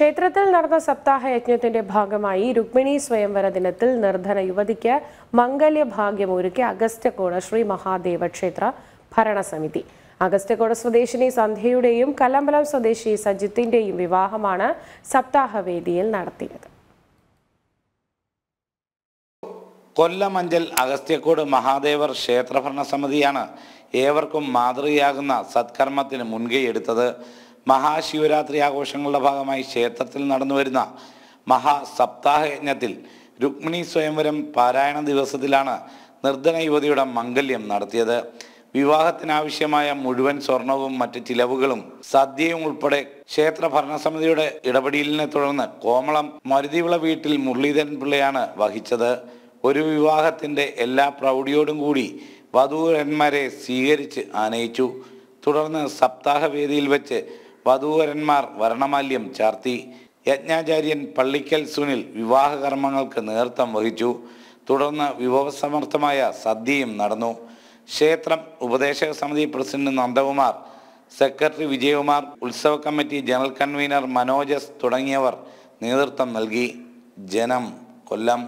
ക്ഷേത്രത്തിൽ നടന്ന സപ്താഹ യജ്ഞത്തിന്റെ ഭാഗമായി രുക്മിണി സ്വയംവര ദിനത്തിൽ നിർധന യുവതിക്ക് മംഗല്യഭാഗ്യം ഒരുക്കി അഗസ്റ്റ്യക്കോട് ശ്രീ മഹാദേവ ക്ഷേത്ര ഭരണസമിതി അഗസ്റ്റ്യക്കോട് സ്വദേശിനി സന്ധ്യയുടെയും കലമ്പലം സ്വദേശി സജിത്തിന്റെയും വിവാഹമാണ് സപ്താഹവേദിയിൽ നടത്തിയത് കൊല്ലമഞ്ചൽ അഗസ്ത്യക്കോട് മഹാദേവർ ക്ഷേത്രഭരണ സമിതിയാണ് ഏവർക്കും മാതൃകയാകുന്ന സത്കർമ്മത്തിന് എടുത്തത് മഹാശിവരാത്രി ആഘോഷങ്ങളുടെ ഭാഗമായി ക്ഷേത്രത്തിൽ നടന്നു വരുന്ന മഹാസപ്താഹ യജ്ഞത്തിൽ രുക്മിണി സ്വയംവരം പാരായണ ദിവസത്തിലാണ് നിർദ്ധന യുവതിയുടെ മംഗല്യം നടത്തിയത് വിവാഹത്തിനാവശ്യമായ മുഴുവൻ സ്വർണവും മറ്റ് ചിലവുകളും സദ്യയും ഉൾപ്പെടെ ക്ഷേത്ര ഭരണസമിതിയുടെ ഇടപെടലിനെ തുടർന്ന് കോമളം മരുതിവിള വീട്ടിൽ മുരളീധരൻ പിള്ളയാണ് വഹിച്ചത് ഒരു വിവാഹത്തിന്റെ എല്ലാ പ്രൗഢിയോടും കൂടി വധൂരന്മാരെ സ്വീകരിച്ച് ആനയിച്ചു തുടർന്ന് സപ്താഹവേദിയിൽ വെച്ച് വധൂവരന്മാർ വർണ്ണമാല്യം ചാർത്തി യജ്ഞാചാര്യൻ പള്ളിക്കൽ സുനിൽ വിവാഹകർമ്മങ്ങൾക്ക് നേതൃത്വം വഹിച്ചു തുടർന്ന് വിഭവസമർത്ഥമായ സദ്യയും നടന്നു ക്ഷേത്രം ഉപദേശക സമിതി പ്രസിഡന്റ് നന്ദകുമാർ സെക്രട്ടറി വിജയകുമാർ ഉത്സവ കമ്മിറ്റി ജനറൽ കൺവീനർ മനോജസ് തുടങ്ങിയവർ നേതൃത്വം നൽകി ജനം കൊല്ലം